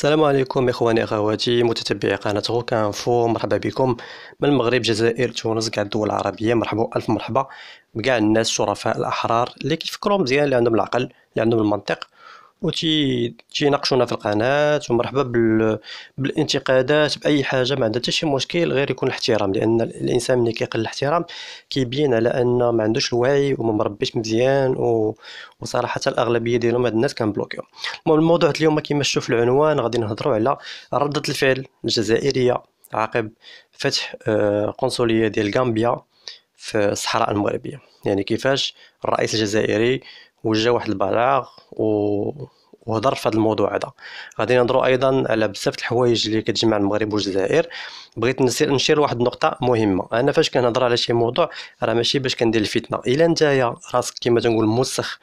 السلام عليكم اخواني اخواتي متتبعي قناه غوكان فو مرحبا بكم من المغرب جزائر تونس كاع الدول العربيه مرحبا الف مرحبا بكاع الناس الشرفاء الاحرار اللي كيفكروا مزيان اللي عندهم العقل اللي عندهم المنطق وتي تيناقشونا في القناه ومرحبا بال... بالانتقادات باي حاجه ما عندها حتى شي مشكل غير يكون الاحترام لان الانسان ملي كيقل الاحترام كيبين على ان ما عندوش الوعي وما مربيش مزيان و... وصراحه الاغلبيه ديالهم هاد الناس بلوكيو المهم الموضوع اليوم كما شفتوا في العنوان غادي نهضروا على رده الفعل الجزائريه عقب فتح آه، قنصليه ديال غامبيا في الصحراء المغربيه يعني كيفاش الرئيس الجزائري وجا واحد البلاغ و وهضر في هذا الموضوع هذا غادي نهضروا ايضا على بزاف الحوايج اللي كتجمع المغرب والجزائر بغيت نسير نشير واحد النقطه مهمه انا فاش كنهضر على شي موضوع راه ماشي باش كندير الفتنه الا نتايا راسك كما تنقول موسخ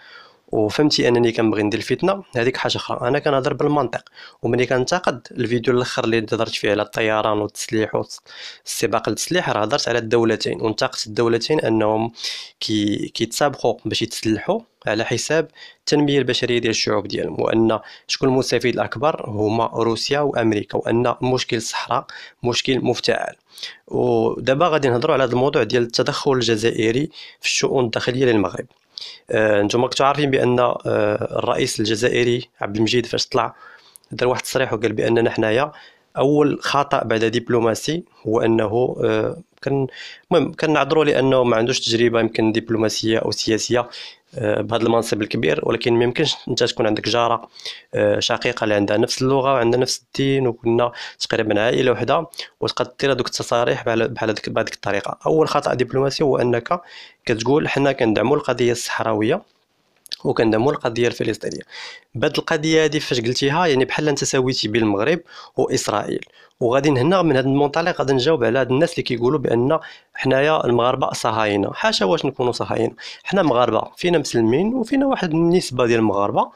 وفهمتي انني كنبغي ندير الفتنه هذيك حاجه اخرى انا كنهضر بالمنطق وملي كنتقد الفيديو الاخر اللي هضرت فيه على الطيران والتسليح والسباق للتسليح راه هضرت على الدولتين وانتقدت الدولتين انهم كي كيتسابقوا باش يتسلحوا على حساب التنميه البشريه ديال الشعوب ديالهم وان شكون المستفيد الاكبر هما روسيا وامريكا وان مشكل الصحراء مشكل مفتعل ودابا غادي نهضروا على هذا الموضوع ديال التدخل الجزائري في الشؤون الداخليه للمغرب آه، نتوما كنتو عارفين بان آه، الرئيس الجزائري عبد المجيد فاش طلع دار واحد التصريح وقال باننا حنايا اول خطا بعد دبلوماسي هو انه آه، كان المهم كنعذروا لانه ما عندوش تجربه يمكن دبلوماسيه او سياسيه آه، بهذا المنصب الكبير ولكن ما يمكنش انت تكون عندك جاره آه، شقيقه اللي عندها نفس اللغه وعندها نفس الدين وكنا تقريبا عائله وحده وتقدر دير هذوك التصاريح بحال بحال بهذيك الطريقه اول خطا دبلوماسي هو انك كتقول حنا كندعموا القضيه الصحراويه وكندعموا القضيه الفلسطينيه بهاد القضيه هادي فاش قلتيها يعني بحال انت ساويتي بين المغرب واسرائيل وغادي هنا من هذا المنطلق غادي نجاوب على هاد الناس اللي كيقولوا بان حنايا المغاربه صهاينه حاشا واش نكونوا صهاينه حنا مغاربه فينا مسلمين وفينا واحد النسبه ديال المغاربه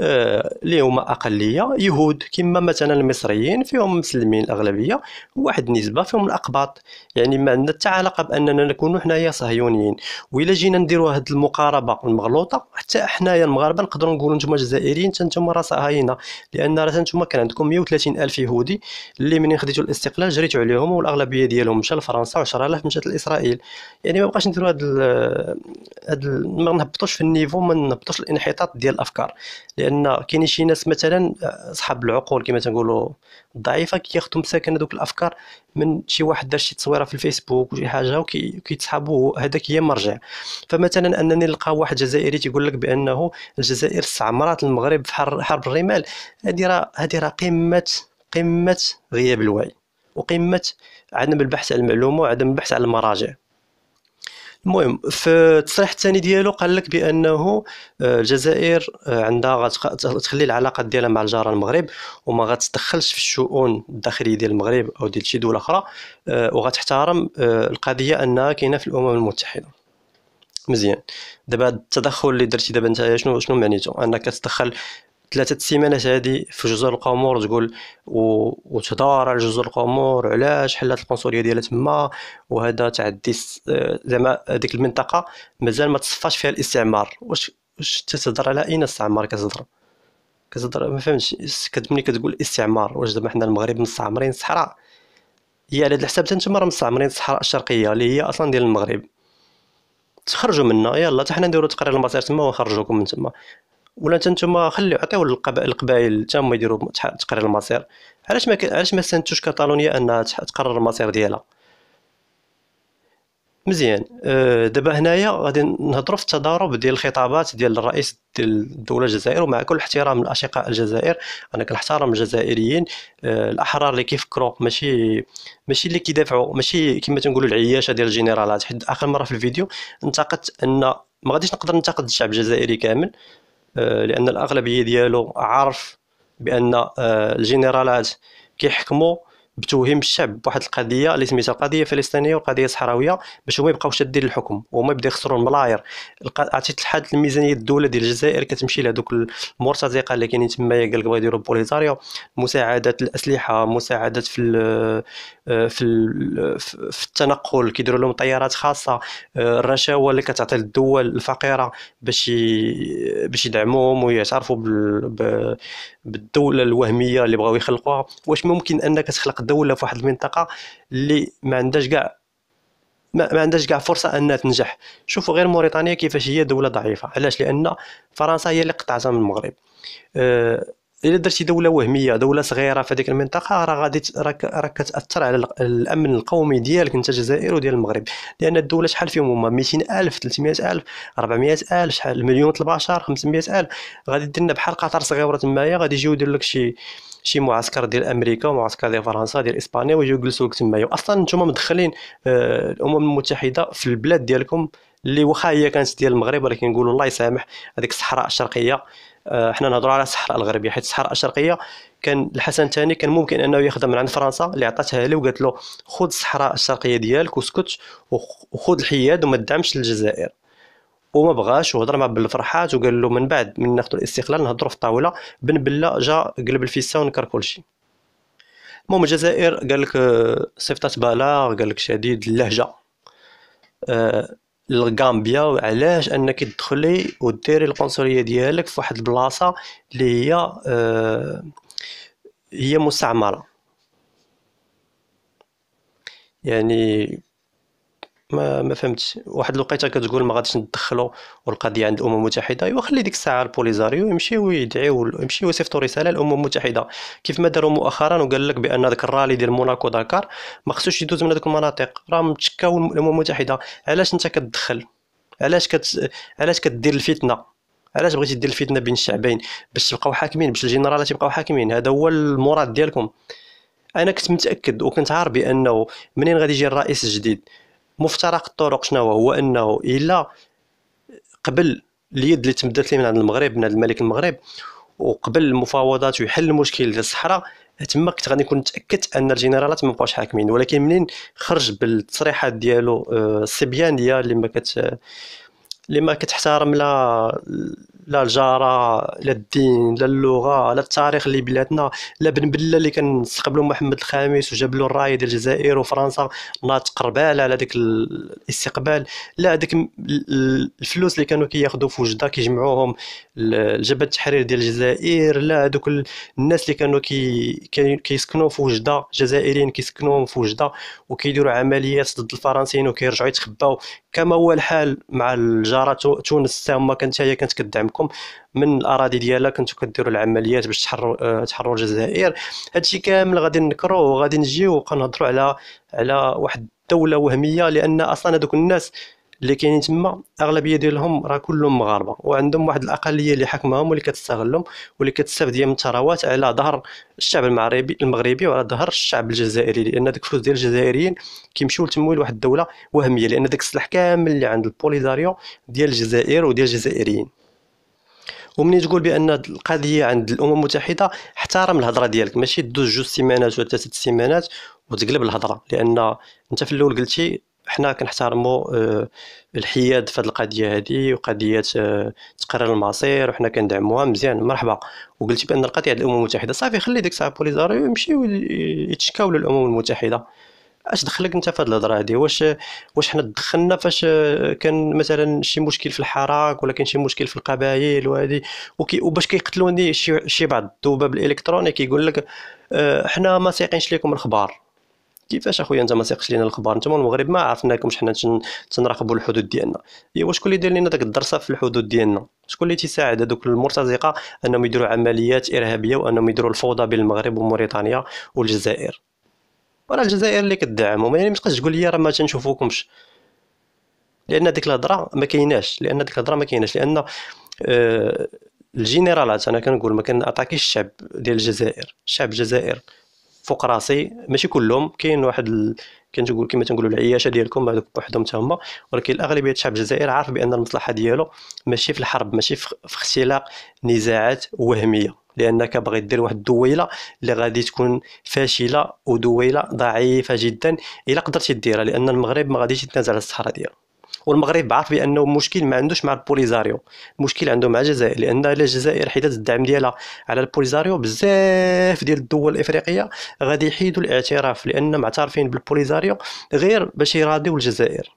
آه، اللي هما اقليه يهود كما مثلا المصريين فيهم مسلمين الاغلبيه واحد النسبه فيهم الاقباط يعني ما عندنا حتى علاقه باننا نكونوا حنايا صهيونيين والا جينا نديروا هذه المقاربه المغلوطه حتى حنايا المغاربه نقدروا نقولوا نتوما جزائريين حتى نتوما راه صهاينه لان راه نتوما كان عندكم 130 الف يهودي اللي منين خديتوا الاستقلال جريتوا عليهم والاغلبيه ديالهم مشى لفرنسا و10000 مشات لاسرائيل يعني ما بقاش نديروا هذا هذا ما نهبطوش في النيفو ما نهبطوش الانحطاط ديال الافكار لأن لان كاين شي ناس مثلا اصحاب آه، العقول كما تنقولوا الضعيفه كياخذوا مساكن هذوك الافكار من شي واحد دار شي تصويره في الفيسبوك وشي حاجه وكيتسحبوا هذاك هي مرجع فمثلا انني نلقى واحد جزائري تيقول لك بانه الجزائر استعمرت المغرب في حرب الرمال هذه راه هذه راه قمه قمه غياب الوعي وقمه عدم البحث عن المعلومه وعدم البحث عن المراجع المهم في التصريح الثاني ديالو قال لك بانه آه، الجزائر آه، عندها غتخلي العلاقات ديالها مع الجاره المغرب وما غتدخلش في الشؤون الداخليه ديال المغرب او ديال شي دوله اخرى آه، وغتحترم القضيه انها كاينه في الامم المتحده مزيان دابا التدخل اللي درتي دابا انت شنو شنو معنيته انك تدخل ثلاثه السيمانات هادي في جزر القمر تقول و... وتهضر على جزر القمر علاش حلات القنصليه ديالها تما وهذا تعدي زعما هذيك المنطقه مازال ما تصفاش فيها الاستعمار واش واش تتهضر على اين استعمار كتهضر كتهضر ما فهمتش ملي كتقول استعمار واش دابا حنا المغرب مستعمرين الصحراء هي على الحساب حتى راه مستعمرين الصحراء الشرقيه اللي هي اصلا ديال المغرب تخرجوا منا يلا حتى حنا نديرو تقرير المصير تما ونخرجوكم من تما ولا انت نتوما خليو عطيو للقبائل حتى هما يديروا تقرير المصير علاش ما علاش ما سنتوش كاتالونيا انها تقرر المصير ديالها مزيان أه، دابا هنايا غادي نهضروا في التضارب ديال الخطابات ديال الرئيس ديال الدوله الجزائر ومع كل احترام الاشقاء الجزائر انا كنحترم الجزائريين أه، الاحرار اللي كيفكروا ماشي ماشي اللي كيدافعوا ماشي كما تنقولوا العياشه ديال الجنرالات حيت اخر مره في الفيديو انتقدت ان ما غاديش نقدر ننتقد الشعب الجزائري كامل لان الاغلبيه ديالو عارف بان آه، الجنرالات كيحكموا بتوهيم الشعب بواحد القضيه اللي سميتها قضيه فلسطينيه وقضيه صحراويه باش هما يبقاو شادين الحكم وهما يبداو يخسروا الملاير عطيت الحد الميزانيه الدوله ديال الجزائر كتمشي لهذوك المرتزقه اللي كاينين تمايا قال لك بغا يديروا بوليزاريو مساعدات الاسلحه مساعدات في الـ آه، في الـ في التنقل كيديروا لهم طيارات خاصه آه، الرشاوى اللي كتعطي للدول الفقيره باش باش يدعموهم ويعترفوا بالدوله الوهميه اللي بغاو يخلقوها واش ممكن انك تخلق دوله في واحد المنطقه اللي ما عندهاش كاع ما, عندهاش كاع فرصه انها تنجح شوفوا غير موريتانيا كيفاش هي دوله ضعيفه علاش لان فرنسا هي اللي قطعتها من المغرب أه الا درتي دوله وهميه دوله صغيره في هذيك المنطقه راه غادي راك راك كتاثر على الامن القومي ديالك انت الجزائر وديال المغرب لان الدوله شحال فيهم هما 200000 300000 400000 شحال مليون البشر 500000 غادي دير لنا بحال قطر صغيره تمايا غادي يجيو يدير لك شي شي معسكر ديال امريكا ومعسكر ديال فرنسا ديال اسبانيا ويجيو يجلسوا لك تمايا اصلا نتوما مدخلين آه، الامم المتحده في البلاد ديالكم اللي واخا هي كانت ديال المغرب ولكن نقولوا الله يسامح هذيك الصحراء الشرقيه آه، حنا نهضروا على الصحراء الغربيه حيت الصحراء الشرقيه كان الحسن الثاني كان ممكن انه يخدم من عند فرنسا اللي عطاتها له وقالت له خذ الصحراء الشرقيه ديالك وسكت وخذ الحياد وما تدعمش الجزائر وما بغاش وهضر مع بالفرحات وقال له من بعد من ناخذ الاستقلال نهضروا في الطاوله بن بلا جا قلب الفيسه ونكر كلشي المهم الجزائر قال لك آه، صيفطات بلاغ قال لك شديد اللهجه آه، لغامبيا وعلاش انك تدخلي وديري القنصليه ديالك في واحد البلاصه اللي هي آه هي مستعمره يعني ما ما فهمتش واحد الوقيته كتقول ما غاديش ندخلو والقضيه عند الامم المتحده ايوا خلي ديك الساعه البوليزاريو يمشيو يدعيو يمشيو ويصيفطوا رساله للامم المتحده كيف ما داروا مؤخرا وقال لك بان ذاك الرالي ديال موناكو داكار ما خصوش يدوز من هذوك المناطق راه متشكاو الامم المتحده علاش انت كتدخل علاش كت... علاش كدير الفتنه علاش بغيتي دير الفتنه بين الشعبين باش تبقاو حاكمين باش الجنرالات يبقاو حاكمين هذا هو المراد ديالكم انا كنت متاكد وكنت عارف بانه منين غادي يجي الرئيس الجديد مفترق الطرق شنو هو انه الا قبل اليد اللي تمدت لي من عند المغرب من عند الملك المغرب وقبل المفاوضات ويحل المشكل ديال الصحراء تما كنت غادي نكون تاكدت ان الجنرالات ما بقاوش حاكمين ولكن منين خرج بالتصريحات ديالو آه، الصبيانيه اللي ما كت اللي ما كتحترم لا لا الجاره لا الدين لا اللغه لا التاريخ اللي بلادنا لا بن بله اللي كان استقبلو محمد الخامس وجاب له الراي ديال الجزائر وفرنسا ناطق رباله على ذاك الاستقبال لا ذاك الفلوس اللي كانوا كياخذوا في وجده كيجمعوهم لجبهه التحرير ديال الجزائر لا هذوك الناس اللي كانوا كي كيسكنوا في وجده جزائريين كيسكنوا في وجده وكيديروا عمليات ضد الفرنسيين وكيرجعوا يتخباو كما هو الحال مع الجاره تونس حتى هما كانت هي كانت كدعمكم من الاراضي ديالها كنتو كديروا العمليات باش تحرروا تحرر الجزائر هادشي كامل غادي نكروه وغادي نجيو وكنهضروا على على واحد الدوله وهميه لان اصلا هذوك الناس اللي كاينين تما اغلبيه ديالهم راه كلهم مغاربه وعندهم واحد الاقليه اللي حكمهم واللي كتستغلهم واللي كتستافد من الثروات على ظهر الشعب المغربي المغربي وعلى ظهر الشعب الجزائري لان داك الفلوس ديال الجزائريين كيمشيو لتمويل واحد الدوله وهميه لان داك السلاح كامل اللي عند البوليزاريو ديال الجزائر وديال الجزائريين ومني تقول بان القضيه عند الامم المتحده احترم الهضره ديالك ماشي دوز جوج سيمانات ولا ثلاثه سيمانات وتقلب الهضره لان انت في الاول قلتي حنا كنحترموا آه، الحياد في هذه القضيه هذه وقضيه آه، تقرير المصير وحنا كندعموها مزيان مرحبا وقلت بان القضيه ديال الامم المتحده صافي خلي ديك صاحب بوليزاريو يمشيو يتشكاو للامم المتحده اش دخلك انت في هذه الهضره هذه واش واش حنا تدخلنا فاش آه، كان مثلا شي مشكل في الحراك ولا كان شي مشكل في القبائل وهذه وباش كيقتلوني شي, شي بعض الذباب الالكتروني كيقول لك حنا ما سايقينش لكم الخبار كيفاش اخويا انت ما سيقش لينا الاخبار نتوما المغرب ما عرفناكمش حنا تنراقبوا الحدود ديالنا هي كل اللي داير لنا داك الدرسه في الحدود ديالنا شكون اللي تيساعد هذوك المرتزقه انهم يديروا عمليات ارهابيه وانهم يديروا الفوضى بين المغرب وموريتانيا والجزائر وراه الجزائر اللي كدعمهم يعني ما تقدرش تقول لي راه ما تنشوفوكمش لان ديك الهضره ما كايناش لان ديك الهضره ما كايناش لان آه الجنرالات انا كنقول ما اتاكي الشعب ديال الجزائر الشعب الجزائر فوق راسي ماشي كلهم كاين واحد ال... كنقول كما تنقولوا العياشه ديالكم هذوك بوحدهم حتى هما ولكن الاغلبيه شعب الجزائر عارف بان المصلحه ديالو ماشي في الحرب ماشي في اختلاق نزاعات وهميه لانك باغي دير واحد الدويله اللي غادي تكون فاشله ودويله ضعيفه جدا الا قدرتي ديرها لان المغرب ما غاديش يتنازل على الصحراء ديالو والمغرب عارف بانه المشكل ما عندوش مع البوليزاريو المشكل عنده مع الجزائر لان الجزائر حيدت الدعم ديالها على البوليزاريو بزاف ديال الدول الافريقيه غادي يحيدوا الاعتراف لان معترفين بالبوليزاريو غير باش يراضيو الجزائر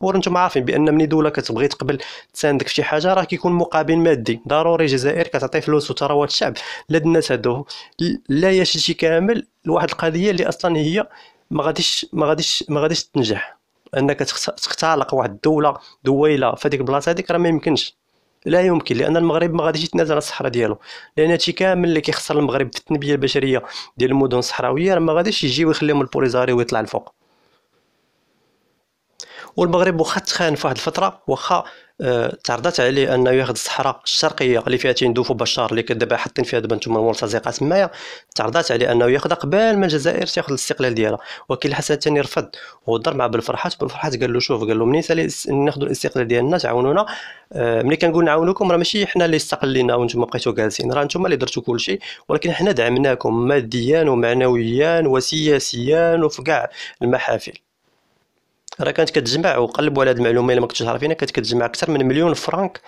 وانتم عارفين بان من دوله كتبغي تقبل تساندك في شي حاجه راه كيكون مقابل مادي ضروري الجزائر كتعطي فلوس وثروات الشعب لهاد الناس هادو لا يا شي كامل لواحد القضيه اللي اصلا هي ما غاديش ما غاديش ما غاديش تنجح انك تختلق واحد الدوله دويله في هذيك البلاصه هذيك راه ما يمكنش لا يمكن لان المغرب ما غاديش يتنازل على الصحراء ديالو لان هادشي كامل اللي كيخسر المغرب في التنميه البشريه ديال المدن الصحراويه راه ما غاديش يجيو ويخليهم البوليزاري ويطلع الفوق والمغرب واخا تخان في واحد الفتره واخا آه، تعرضت عليه انه ياخذ الصحراء الشرقيه اللي فيها تندوفو بشار اللي دابا حاطين فيها دابا انتم المرتزقه تمايا تعرضت عليه انه ياخذها قبل ما الجزائر تاخذ الاستقلال ديالها ولكن الحسن الثاني رفض وهضر مع بالفرحات بالفرحات قال له شوف قال له منين ناخذ الاستقلال ديالنا تعاونونا آه، ملي كنقول نعاونكم راه ماشي حنا اللي استقلينا وانتم بقيتوا جالسين راه انتم اللي درتوا كلشي ولكن حنا دعمناكم ماديا ومعنويا وسياسيا وفي كاع المحافل راه كانت كتجمع وقلبوا على هذه المعلومه اللي ما كنتش عارفينها كانت كتجمع اكثر من مليون فرانك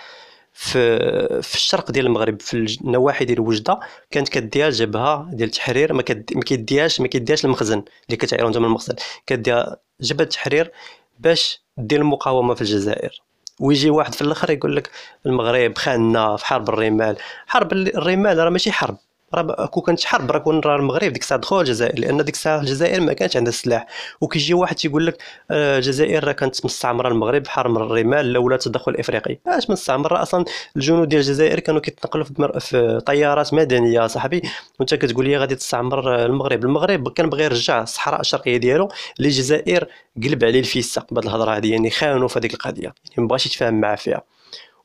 في في الشرق ديال المغرب في النواحي ديال وجده كانت كديها جبهه ديال التحرير ما كيدياش ما كيدياش المخزن اللي كتعيروا نتوما المخزن كديها جبهه التحرير باش دير المقاومه في الجزائر ويجي واحد في الاخر يقول لك المغرب خاننا في حرب الرمال حرب الرمال راه ماشي حرب راه كون كانت حرب راه كون راه المغرب ديك الساعه دخل الجزائر لان ديك الساعه الجزائر ما كانش عندها السلاح وكيجي واحد تيقول لك آه، الجزائر راه كانت مستعمره المغرب من الرمال لولا التدخل الافريقي اش مستعمره اصلا الجنود ديال الجزائر كانوا كيتنقلوا في, في طيارات مدنيه صاحبي وانت كتقول لي غادي تستعمر المغرب المغرب كان بغى يرجع الصحراء الشرقيه ديالو للجزائر قلب عليه الفيسه بهذه الهضره هذه يعني خانوا في هذيك القضيه يعني بغاش يتفاهم معاه فيها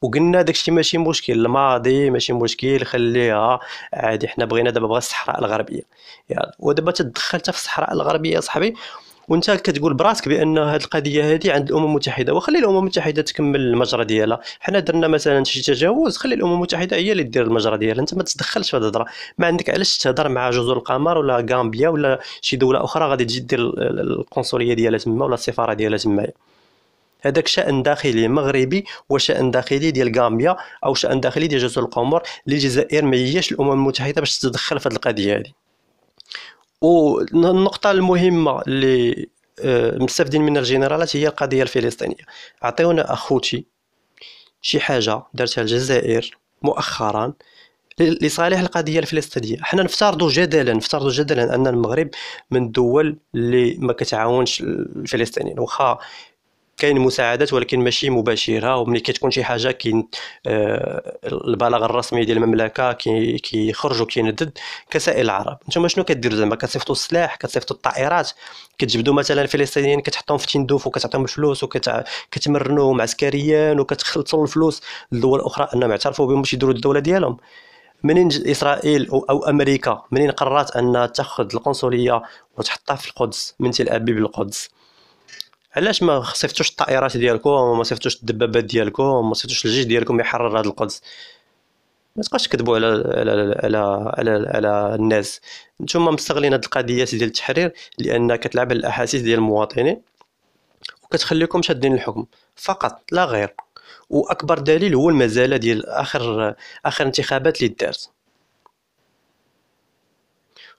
وقلنا داكشي ماشي مشكل الماضي ماشي مشكل خليها عادي حنا بغينا دابا بغا الصحراء الغربيه يعني ودابا تدخل في الصحراء الغربيه صاحبي وانت كتقول براسك بان هذه القضيه هذه عند الامم المتحده وخلي الامم المتحده تكمل المجرى ديالها حنا درنا مثلا شي تجاوز خلي الامم المتحده هي اللي دير المجرى ديالها انت ما تتدخلش في هذه الهضره ما عندك علاش تهضر مع جزر القمر ولا غامبيا ولا شي دوله اخرى غادي تجي دير القنصليه ديالها تما ولا السفاره ديالها تما هذاك شأن داخلي مغربي وشأن داخلي ديال غامبيا او شأن داخلي ديال جزر القمر اللي الجزائر ما هيش الامم المتحده باش تتدخل في هذه القضيه هذه والنقطه المهمه اللي آه، مستفدين منها الجنرالات هي القضيه الفلسطينيه عطيونا اخوتي شي حاجه دارتها الجزائر مؤخرا لصالح القضيه الفلسطينيه حنا نفترضوا جدلا نفترضوا جدلا ان المغرب من الدول اللي ما كتعاونش الفلسطينيين واخا كاين مساعدات ولكن ماشي مباشره وملي كتكون شي حاجه كاين آه، البلاغ الرسمي ديال المملكه كيخرج وكيندد كسائل العرب نتوما شنو كديروا زعما كتصيفطوا السلاح كتصيفطوا الطائرات كتجبدوا مثلا الفلسطينيين كتحطهم في تندوف وكتعطيهم الفلوس وكتمرنوهم عسكريا وكتخلصوا الفلوس لدول اخرى انهم اعترفوا بهم باش يديروا الدوله ديالهم منين اسرائيل او امريكا منين قررت ان تاخذ القنصليه وتحطها في القدس من تل ابيب للقدس علاش ما خصيفتوش الطائرات ديالكم وما صيفتوش الدبابات ديالكم وما صيفتوش الجيش ديالكم يحرر هذا القدس ما تبقاش تكذبوا على على على على, على الناس نتوما مستغلين هاد القضيه ديال التحرير لان كتلعب على الاحاسيس ديال المواطنين وكتخليكم شادين الحكم فقط لا غير واكبر دليل هو المزاله ديال اخر اخر انتخابات اللي دارت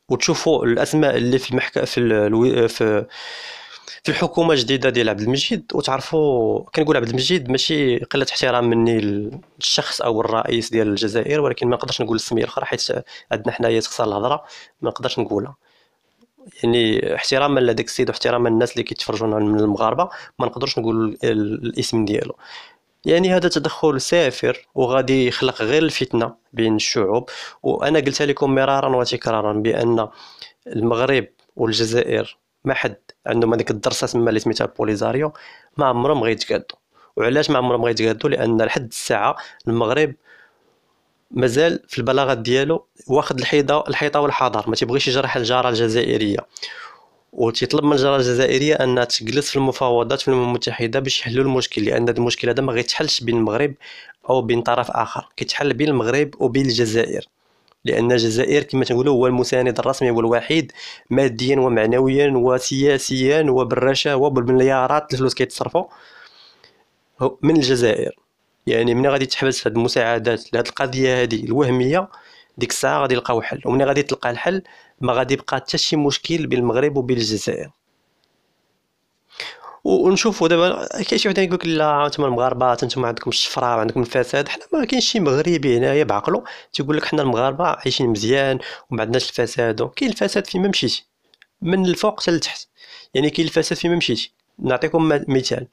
وتشوفوا الاسماء اللي في المحكمه في الوي... في في الحكومه الجديده ديال عبد المجيد وتعرفوا كنقول عبد المجيد ماشي قله احترام مني للشخص او الرئيس ديال الجزائر ولكن ما نقدرش نقول السميه الاخرى حيت عندنا حنايا تخسر الهضره ما نقدرش نقولها يعني احتراما لذاك السيد واحتراما للناس اللي كيتفرجوا من المغاربه ما نقدرش نقول الاسم ديالو يعني هذا تدخل سافر وغادي يخلق غير الفتنه بين الشعوب وانا قلت لكم مرارا وتكرارا بان المغرب والجزائر ما حد عندهم هذيك الدرسه تما اللي سميتها بوليزاريو ما عمرهم غيتقادو وعلاش ما عمرهم غيتقادو لان لحد الساعه المغرب مازال في البلاغات ديالو واخد الحيطه الحيطه والحضر ما تيبغيش يجرح الجاره الجزائريه وتيطلب من الجاره الجزائريه انها تجلس في المفاوضات في الامم المتحده باش يحلوا المشكل لان المشكل هذا ما غيتحلش بين المغرب او بين طرف اخر كيتحل بين المغرب وبين الجزائر لان الجزائر كما تنقولوا هو المساند الرسمي والوحيد ماديا ومعنويا وسياسيا وبالرشا وبالمليارات الفلوس كيتصرفوا من الجزائر يعني من غادي تحبس هاد المساعدات لهاد القضيه هادي الوهميه ديك الساعه غادي يلقاو حل ومن غادي تلقى الحل ما غادي يبقى حتى شي مشكل بين المغرب وبين الجزائر ونشوفوا دابا كاين شي واحد يقول لك لا انتم المغاربه انتم عندكم الشفره وعندكم الفساد حنا ما كاينش شي مغربي هنايا بعقلو تيقول لك حنا المغاربه عايشين مزيان وما عندناش الفساد كاين الفساد فيما مشيتي من الفوق حتى لتحت يعني كاين الفساد فيما مشيتي نعطيكم مثال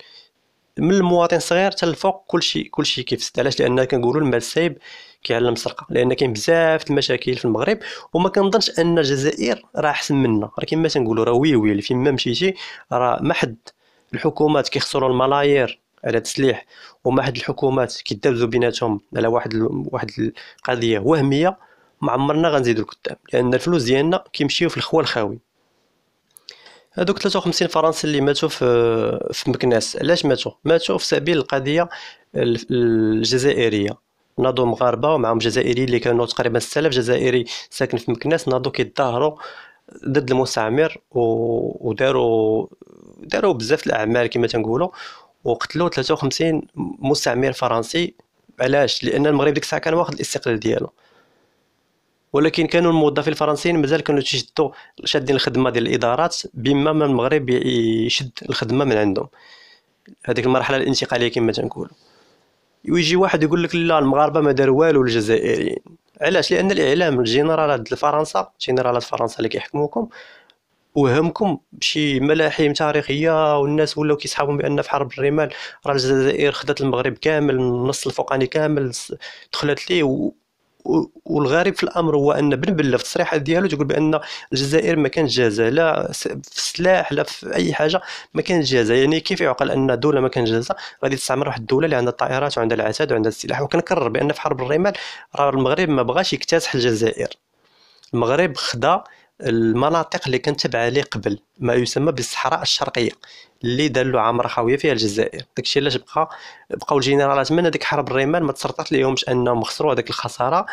من المواطن الصغير حتى الفوق كلشي كلشي كيفسد علاش لان كنقولوا المال السايب كيعلم السرقه لان كاين بزاف المشاكل في المغرب وما كنظنش ان الجزائر راه احسن منا راه كما تنقولوا راه وي فين ما مشيتي راه ما حد الحكومات كيخسروا الملايير على التسليح وما حد الحكومات كيدابزوا بيناتهم على واحد ال... واحد القضيه وهميه ما عمرنا غنزيدو لقدام لان الفلوس ديالنا كيمشيو في الخوا الخاوي هذوك 53 فرنسي اللي ماتوا في في مكناس علاش ماتوا ماتوا في سبيل القضيه الجزائريه ناضوا مغاربه ومعهم جزائريين اللي كانوا تقريبا 6000 جزائري ساكن في مكناس ناضوا كيتظاهروا ضد المستعمر وداروا داروا بزاف الاعمال كما تنقولوا وقتلوا 53 مستعمر فرنسي علاش لان المغرب ديك الساعه كان واخد الاستقلال ديالو ولكن كانوا الموظفين الفرنسيين مازال كانوا تيشدوا شادين الخدمه ديال الادارات بما من المغرب يشد الخدمه من عندهم هذيك المرحله الانتقاليه كما تنقولوا ويجي واحد يقول لك لا المغاربه ما دار والو الجزائريين علاش لان الاعلام الجنرالات ديال فرنسا جنرالات فرنسا اللي كيحكموكم وهمكم بشي ملاحم تاريخيه والناس ولاو كيسحابوا بان في حرب الرمال راه الجزائر خدات المغرب كامل النص الفوقاني كامل دخلت ليه والغريب في الامر هو ان بن بله في التصريحات ديالو تقول بان الجزائر ما كانت جاهزه لا في السلاح لا في اي حاجه ما كانت جاهزه يعني كيف يعقل ان دوله ما كانت جاهزه غادي تستعمر واحد الدوله اللي عندها الطائرات وعندها العتاد وعندها السلاح وكنكرر بان في حرب الرمال راه المغرب ما بغاش يكتسح الجزائر المغرب خدا المناطق اللي كانت تابعه ليه قبل ما يسمى بالصحراء الشرقيه اللي دار له خاويه فيها الجزائر داكشي علاش بقى بقاو الجنرالات من هذيك حرب الرمال ما تسرطات ليهمش انهم خسروا هذيك الخساره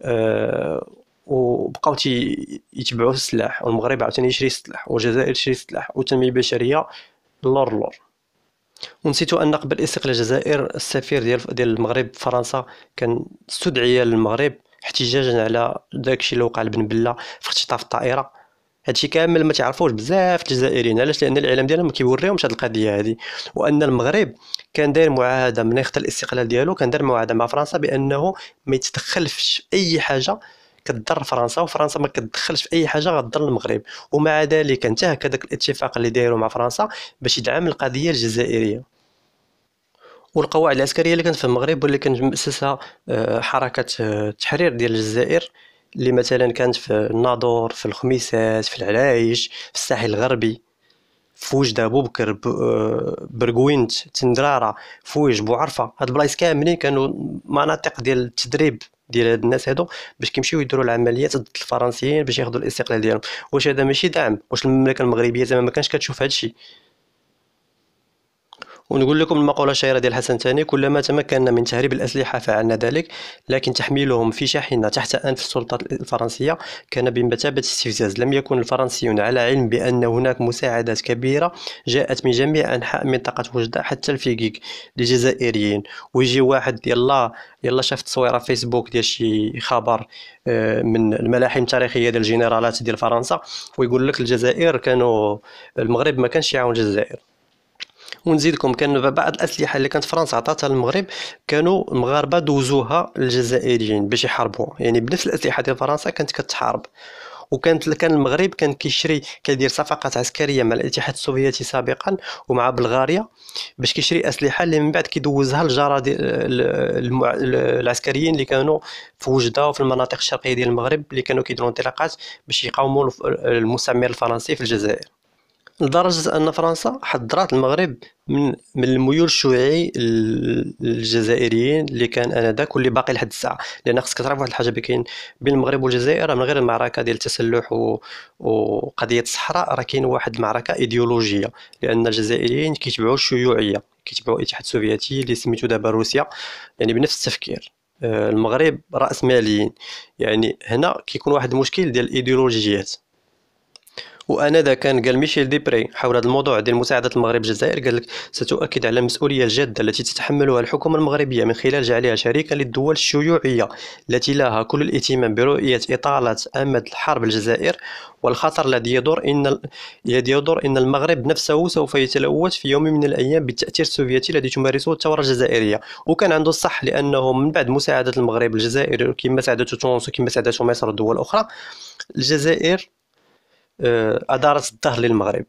أه وبقاو يتبعوا السلاح والمغرب عاوتاني يشري السلاح والجزائر تشري السلاح والتنميه البشريه لور لور ونسيت ان قبل استقلال الجزائر السفير ديال ديال المغرب في فرنسا كان استدعي للمغرب احتجاجا على داكشي اللي وقع لبن بله في اختطاف الطائره هادشي كامل ما تعرفوش بزاف الجزائريين علاش لان الاعلام ديالهم ما كيوريهمش هاد القضيه هادي وان المغرب كان داير معاهده من يخت الاستقلال ديالو كان داير معاهده مع فرنسا بانه ما يتدخلش في اي حاجه كتضر فرنسا وفرنسا ما كتدخلش في اي حاجه غتضر المغرب ومع ذلك انتهك هذاك الاتفاق اللي دايرو مع فرنسا باش يدعم القضيه الجزائريه والقواعد العسكريه اللي كانت في المغرب واللي كانت مؤسسه آه، حركه التحرير آه، ديال الجزائر اللي مثلا كانت في الناظور في الخميسات في العلايش في الساحل الغربي في وجده ابو بكر آه، برقوينت تندراره فوج بوعرفه هاد البلايص كاملين كانوا مناطق ديال التدريب ديال هاد الناس هادو باش كيمشيو يديروا العمليات ضد الفرنسيين باش ياخذوا الاستقلال ديالهم واش هذا ماشي دعم واش المملكه المغربيه زعما ما كانش كتشوف هادشي ونقول لكم المقولة الشهيرة ديال حسن الثاني كلما تمكنا من تهريب الأسلحة فعلنا ذلك لكن تحميلهم في شاحنة تحت أنف السلطات الفرنسية كان بمثابة استفزاز لم يكن الفرنسيون على علم بأن هناك مساعدات كبيرة جاءت من جميع أنحاء منطقة وجدة حتى الفيكيك للجزائريين ويجي واحد يلا يلا شاف تصويره فيسبوك ديال شي خبر آه، من الملاحم التاريخيه ديال الجنرالات ديال فرنسا ويقول لك الجزائر كانوا المغرب ما كانش يعاون الجزائر ونزيدكم كان بعض الاسلحه اللي كانت فرنسا عطاتها للمغرب كانوا المغاربه دوزوها للجزائريين باش يحاربوا يعني بنفس الاسلحه ديال فرنسا كانت كتحارب وكانت كان المغرب كان كيشري كيدير صفقات عسكريه مع الاتحاد السوفيتي سابقا ومع بلغاريا باش كيشري اسلحه اللي من بعد كيدوزها للجاره المع... العسكريين اللي كانوا في وجده وفي المناطق الشرقيه ديال المغرب اللي كانوا كيديروا انطلاقات باش يقاوموا المستعمر الفرنسي في الجزائر لدرجه ان فرنسا حضرات المغرب من من الميول الشيوعي الجزائريين اللي كان انذاك واللي باقي لحد الساعه لان خصك تعرف واحد الحاجه كاين بين المغرب والجزائر من غير المعركه ديال التسلح و... وقضيه الصحراء راه كاين واحد المعركه ايديولوجيه لان الجزائريين كيتبعوا الشيوعيه كيتبعوا الاتحاد السوفيتي اللي سميتو دابا روسيا يعني بنفس التفكير آه، المغرب راس ماليين يعني هنا كيكون واحد المشكل ديال الايديولوجيات ذا كان قال ميشيل ديبري حول هذا الموضوع ديال مساعده المغرب الجزائر قال لك ستؤكد على المسؤوليه الجاده التي تتحملها الحكومه المغربيه من خلال جعلها شريكا للدول الشيوعيه التي لها كل الاهتمام برؤيه اطاله امد الحرب الجزائر والخطر الذي يدور ان الذي يدور ان المغرب نفسه سوف يتلوث في يوم من الايام بالتاثير السوفيتي الذي تمارسه الثوره الجزائريه وكان عنده الصح لانه من بعد مساعده المغرب الجزائر كما ساعدته تونس وكما ساعدته مصر ودول اخرى الجزائر آه، أدارت الظهر للمغرب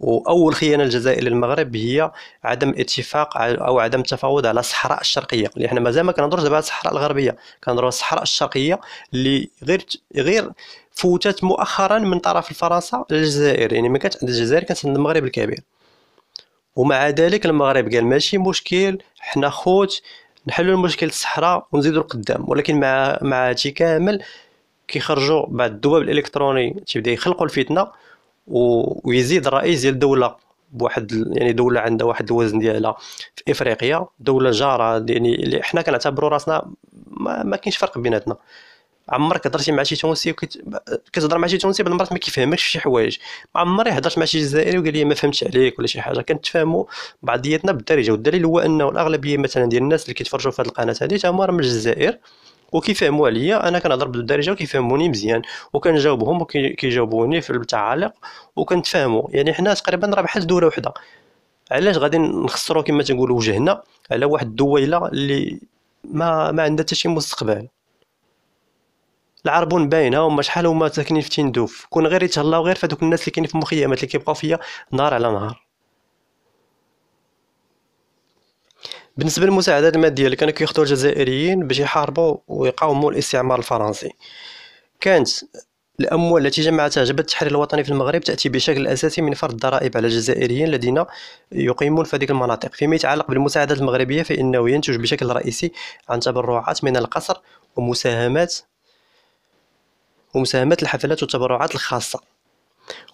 واول خيانه الجزائر للمغرب هي عدم اتفاق او عدم التفاوض على الصحراء الشرقيه اللي يعني حنا مازال ما كنهضروش دابا على الصحراء الغربيه كنهضروا على الصحراء الشرقيه اللي غير غير فوتات مؤخرا من طرف فرنسا للجزائر يعني ما كانت عند الجزائر كانت عند المغرب الكبير ومع ذلك المغرب قال ماشي مشكل حنا خوت نحلوا المشكل الصحراء ونزيدوا القدام ولكن مع مع هادشي كامل كيخرجوا بعض الذباب الالكتروني تيبدا يخلقوا الفتنه ويزيد الرئيس ديال الدوله بواحد يعني دوله عندها واحد الوزن ديالها في افريقيا دوله جاره يعني اللي حنا كنعتبروا راسنا ما, ما كاينش فرق بيناتنا عمرك هضرتي مع شي تونسي كتهضر مع شي تونسي بعض المرات ما كيفهمكش في شي حوايج ما عمري هضرت مع شي جزائري وقال لي ما فهمتش عليك ولا شي حاجه كنتفاهموا بعضياتنا بالدارجه والدليل هو انه الاغلبيه مثلا ديال الناس اللي كيتفرجوا في هذه القناه هذه تا هما من الجزائر وكيفهموا عليا انا كنهضر بالدارجه وكيفهموني مزيان وكنجاوبهم وكيجاوبوني في التعاليق وكنتفاهموا يعني حنا تقريبا راه بحال دوله وحده علاش غادي نخسروا كما تنقولوا وجهنا على واحد الدويله اللي ما ما عندها حتى شي مستقبل العربون باينه هما شحال هما ساكنين في تندوف كون غير يتهلاو غير في الناس اللي كاينين في المخيمات اللي كيبقاو فيا نهار على نهار بالنسبه للمساعدات الماديه اللي كانوا كيخطوا الجزائريين باش يحاربوا ويقاوموا الاستعمار الفرنسي كانت الاموال التي جمعتها جبهه التحرير الوطني في المغرب تاتي بشكل اساسي من فرض الضرائب على الجزائريين الذين يقيمون في هذه المناطق فيما يتعلق بالمساعدات المغربيه فانه ينتج بشكل رئيسي عن تبرعات من القصر ومساهمات ومساهمات الحفلات والتبرعات الخاصه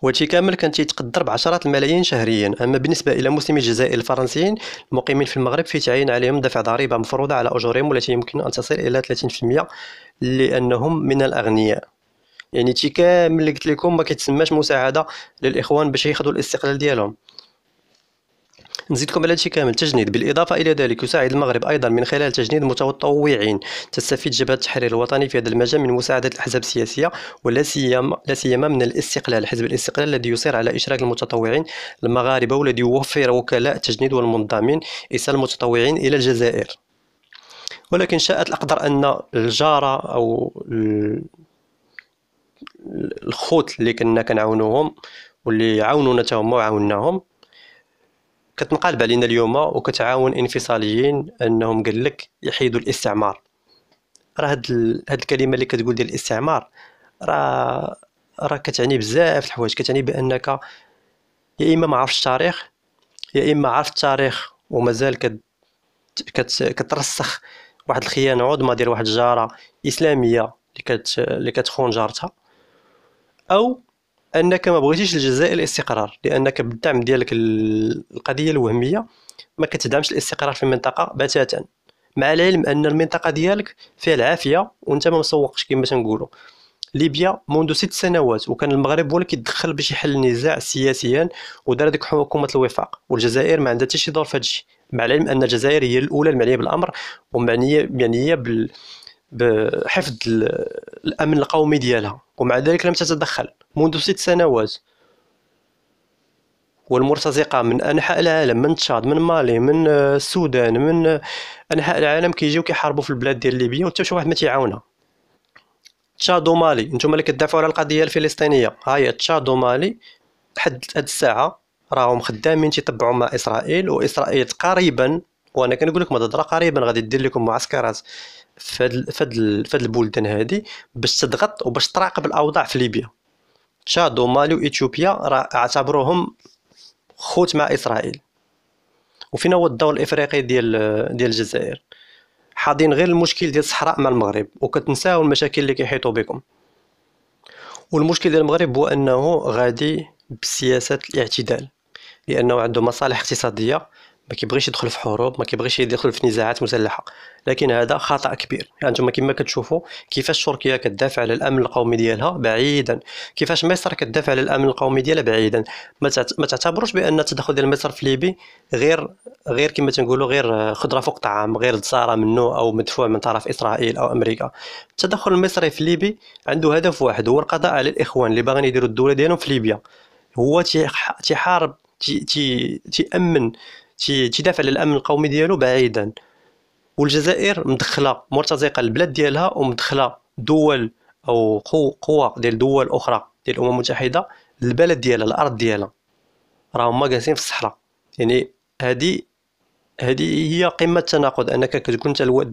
وهادشي كامل كان تيتقدر بعشرات الملايين شهريا اما بالنسبه الى مسلمي الجزائر الفرنسيين المقيمين في المغرب تعيين عليهم دفع ضريبه مفروضه على اجورهم والتي يمكن ان تصل الى 30% لانهم من الاغنياء يعني تي كامل اللي قلت لكم ما كيتسماش مساعده للاخوان باش ياخذوا الاستقلال ديالهم نزيدكم على هادشي كامل تجنيد بالاضافه الى ذلك يساعد المغرب ايضا من خلال تجنيد متطوعين تستفيد جبهه التحرير الوطني في هذا المجال من مساعده الاحزاب السياسيه ولا سيما لا سيما من الاستقلال حزب الاستقلال الذي يصر على اشراك المتطوعين المغاربه والذي يوفر وكلاء التجنيد والمنظمين ايصال المتطوعين الى الجزائر ولكن شاءت الاقدر ان الجاره او الخوت اللي كنا كنعاونوهم واللي عاونونا حتى هما وعاوناهم كتنقلب علينا اليوم وكتعاون انفصاليين انهم قال لك يحيدوا الاستعمار راه هاد, ال... هاد الكلمه اللي كتقول ديال الاستعمار راه راه كتعني بزاف الحوايج كتعني بانك يا اما ما عرفتش التاريخ يا اما عرفت التاريخ ومازال كت... كت... كترسخ واحد الخيانه عظمى ديال واحد الجاره اسلاميه اللي كت... اللي كتخون جارتها او انك ما بغيتيش الجزائر الاستقرار لانك بالدعم ديالك القضيه الوهميه ما كتدعمش الاستقرار في المنطقه بتاتا مع العلم ان المنطقه ديالك فيها العافيه وانت ما مسوقش كما تنقولوا ليبيا منذ ست سنوات وكان المغرب هو اللي كيدخل باش يحل النزاع سياسيا ودار ديك حكومه الوفاق والجزائر ما عندها حتى شي دور في هادشي مع العلم ان الجزائر هي الاولى المعنيه بالامر ومعنيه معنيه بال بحفظ الامن القومي ديالها ومع ذلك لم تتدخل منذ ست سنوات والمرتزقه من انحاء العالم من تشاد من مالي من آه، السودان من آه، انحاء العالم كيجيو كيحاربوا في البلاد ديال ليبيا وحتى شي واحد ما تيعاونها تشاد ومالي نتوما اللي كتدافعوا على القضيه الفلسطينيه ها هي تشاد ومالي حد هاد الساعه راهم خدامين تيتبعوا مع اسرائيل واسرائيل قريبا وانا كنقول لكم هاد الهضره قريبا غادي دير لكم معسكرات فهاد فهاد البلدان هادي باش تضغط وباش تراقب الاوضاع في ليبيا تشاد ومالي واثيوبيا راه اعتبروهم خوت مع اسرائيل وفينا هو الدور الافريقي ديال ديال الجزائر حاضين غير المشكل ديال الصحراء مع المغرب وكتنساو المشاكل اللي كيحيطوا بكم والمشكل ديال المغرب هو انه غادي بسياسه الاعتدال لانه عنده مصالح اقتصاديه ما كيبغيش يدخل في حروب ما كيبغيش يدخل في نزاعات مسلحه لكن هذا خطا كبير يعني نتوما كما كتشوفوا كيفاش تركيا كتدافع على الامن القومي ديالها بعيدا كيفاش مصر كتدافع على الامن القومي ديالها بعيدا ما تعتبروش بان التدخل ديال مصر في ليبي غير غير كما تنقولوا غير خضره فوق طعام غير تصاره منه او مدفوع من طرف اسرائيل او امريكا التدخل المصري في ليبي عنده هدف واحد هو القضاء على الاخوان اللي باغيين يديروا الدوله ديالهم في ليبيا هو تيحارب تيامن تي تيدافع على الامن القومي ديالو بعيدا والجزائر مدخله مرتزقه البلاد ديالها ومدخله دول او قوى ديال دول اخرى ديال الامم المتحده البلد ديالها الارض ديالها راه هما جالسين في الصحراء يعني هذه هذه هي قمه التناقض انك كتكون انت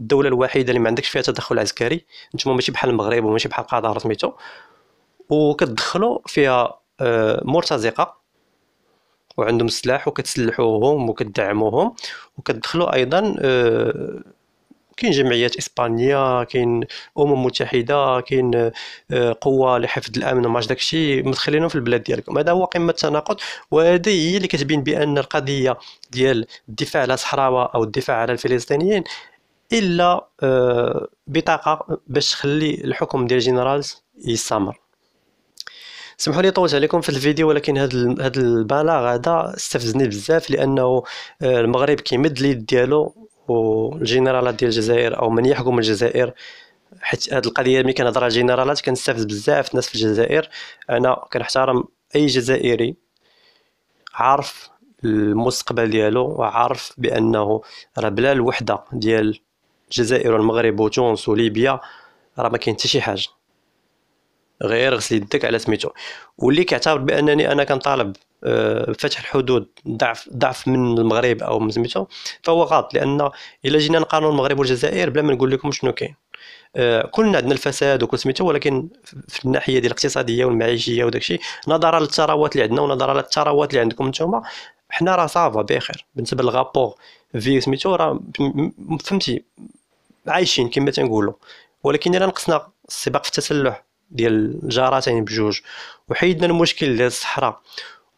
الدوله الوحيده اللي ما عندكش فيها تدخل عسكري نتوما ماشي بحال المغرب وماشي بحال قطر سميتو وكتدخلوا فيها آه، مرتزقه وعندهم سلاح وكتسلحوهم وكتدعموهم وكتدخلوا ايضا آه، كاين جمعيات اسبانيا كاين امم متحده كاين آه، قوه لحفظ الامن وما داكشي مدخلينهم في البلاد ديالكم هذا هو قمه التناقض وهذه هي اللي كتبين بان القضيه ديال الدفاع على الصحراوه او الدفاع على الفلسطينيين الا آه، بطاقه باش تخلي الحكم ديال جنرالز يستمر سمحوا لي طولت عليكم في الفيديو ولكن هذا هذا البلاغ هذا استفزني بزاف لانه آه، المغرب كيمد اليد ديالو والجنرالات ديال الجزائر او من يحكم الجزائر حيت هاد القضيه ملي كنهضر على الجنرالات كنستفز بزاف الناس في الجزائر انا كنحترم اي جزائري عارف المستقبل ديالو وعارف بانه راه بلا الوحده ديال الجزائر والمغرب وتونس وليبيا راه ما كاين حتى شي حاجه غير غسل يدك على سميتو واللي كيعتبر بانني انا كنطالب آه، بفتح الحدود ضعف ضعف من المغرب او من سميتو فهو غلط لان الا جينا نقارنوا المغرب والجزائر بلا ما نقول لكم شنو كاين آه، كلنا عندنا الفساد وكل سميتو ولكن في الناحيه ديال الاقتصاديه والمعيشيه وداك الشيء نظرا للثروات اللي عندنا ونظرا للثروات اللي عندكم نتوما حنا راه صافا بخير بالنسبه للغابور في سميتو راه فهمتي عايشين كما تنقولوا ولكن الا نقصنا السباق في التسلح ديال الجارتين بجوج وحيدنا المشكل ديال الصحراء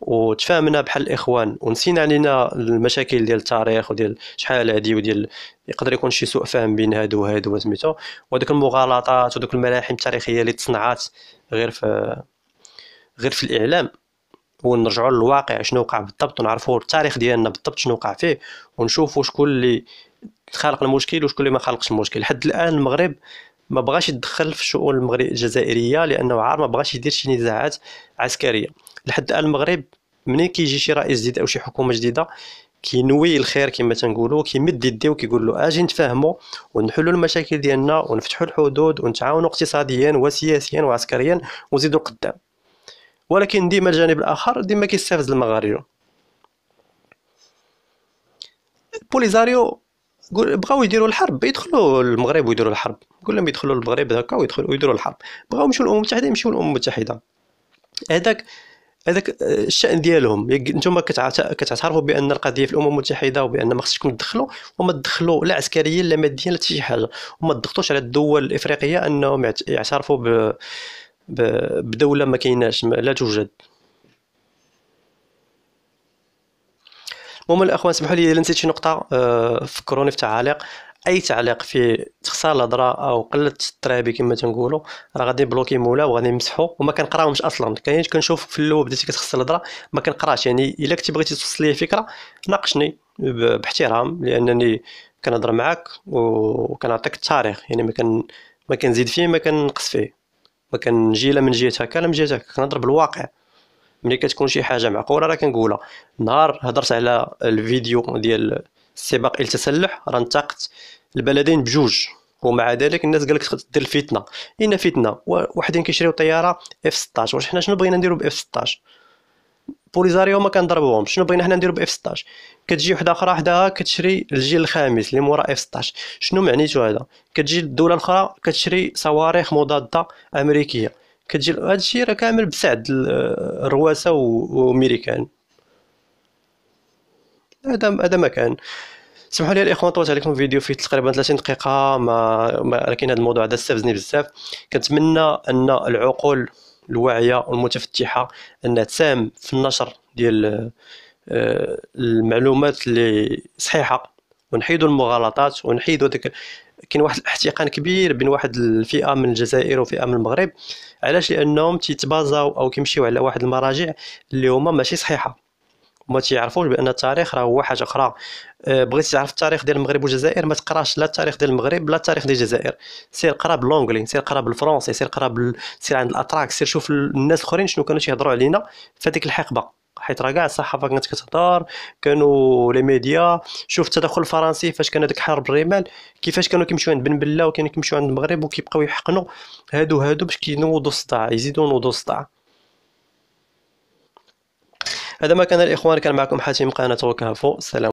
وتفاهمنا بحال الاخوان ونسينا علينا المشاكل ديال التاريخ وديال شحال هادي وديال يقدر يكون شي سوء فهم بين هادو وهادو سميتو وهذوك المغالطات ودوك الملاحم التاريخيه اللي تصنعات غير في غير في الاعلام ونرجعوا للواقع شنو وقع بالضبط ونعرفوا التاريخ ديالنا بالضبط شنو وقع فيه ونشوفوا شكون اللي خلق المشكل وشكون اللي ما خلقش المشكل لحد الان المغرب ما بغاش يتدخل في شؤون المغرب الجزائريه لانه عار ما بغاش يدير شي نزاعات عسكريه لحد الان المغرب منين كيجي شي رئيس جديد او شي حكومه جديده كينوي الخير كما تنقولوا كيمد يديه وكيقول له آه، اجي نتفاهموا ونحلوا المشاكل ديالنا ونفتحوا الحدود ونتعاونوا اقتصاديا وسياسيا وعسكريا ونزيدوا قدام ولكن ديما الجانب الاخر ديما كيستفز المغاربه بوليزاريو قول بغاو يديروا الحرب يدخلوا المغرب ويديروا الحرب قول لهم يدخلوا المغرب هكا ويدخلوا ويديروا الحرب بغاو يمشيو للامم المتحده يمشيو للامم المتحده هذاك هذاك الشان ديالهم نتوما كتعترفوا بان القضيه في الامم المتحده وبان ما خصكم تدخلوا وما تدخلوا لا عسكريا لا ماديا لا شي حاجه وما تضغطوش على الدول الافريقيه انهم يعترفوا ب... بدوله ما كايناش لا توجد المهم الاخوان سمحوا لي الا نسيت شي نقطه آه، فكروني في تعاليق اي تعليق فيه تخسر الهضره او قله الترابي كما تنقولوا راه غادي نبلوكي مولا وغادي نمسحو وما كنقراهمش اصلا كاين كنشوف في الاول بديتي كتخسر الهضره ما كنقراش يعني الا كنتي بغيتي توصل لي فكره ناقشني باحترام لانني كنهضر معاك وكنعطيك التاريخ يعني ما كان ما كنزيد فيه ما كنقص فيه ما كنجي لا من جهتك لا من جهتك كنهضر بالواقع ملي كتكون شي حاجه معقوله راه كنقولها نهار هضرت على الفيديو ديال سباق التسلح راه انتقت البلدين بجوج ومع ذلك الناس قال لك دير الفتنه اين فتنه وحدين كيشريو طياره اف 16 واش حنا شنو بغينا نديرو باف 16 بوليزاريو ما كنضربوهم شنو بغينا حنا نديرو باف 16 كتجي وحده اخرى حداها كتشري الجيل الخامس اللي مورا اف 16 شنو معنيتو هذا كتجي الدوله الاخرى كتشري صواريخ مضاده امريكيه كتجي هادشي راه كامل بسعد الرواسه وميريكان هذا هذا ما كان سمحوا لي الاخوان طولت عليكم فيديو فيه تقريبا 30 دقيقه ما, ما لكن هذا الموضوع هذا استفزني بزاف كنتمنى ان العقول الواعيه والمتفتحه انها تساهم في النشر ديال آه، المعلومات اللي صحيحه ونحيدوا المغالطات ونحيدوا ديك كاين واحد الاحتقان كبير بين واحد الفئه من الجزائر وفئه من المغرب علاش لانهم تيتبازاو او كيمشيو على واحد المراجع اللي هما ماشي صحيحه وما تيعرفوش بان التاريخ راه هو حاجه اخرى أه، بغيتي تعرف التاريخ ديال المغرب والجزائر ما تقراش لا التاريخ ديال المغرب لا التاريخ ديال الجزائر سير قرا باللونجلي سير قرا بالفرنسي سير قرا بال... سير عند الاتراك سير شوف الناس الاخرين شنو كانوا تيهضروا علينا في هذيك الحقبه حيت راه كاع الصحافه كانت كتهضر كانوا لي ميديا شوف التدخل الفرنسي فاش كان هذيك حرب الرمال كيفاش كانوا كيمشيو عند بن بله وكانوا كيمشيو عند المغرب وكيبقاو يحقنوا هادو هادو باش كينوضوا الصداع يزيدوا نوضوا الصداع هذا ما كان الاخوان كان معكم حاتم قناه وكافو السلام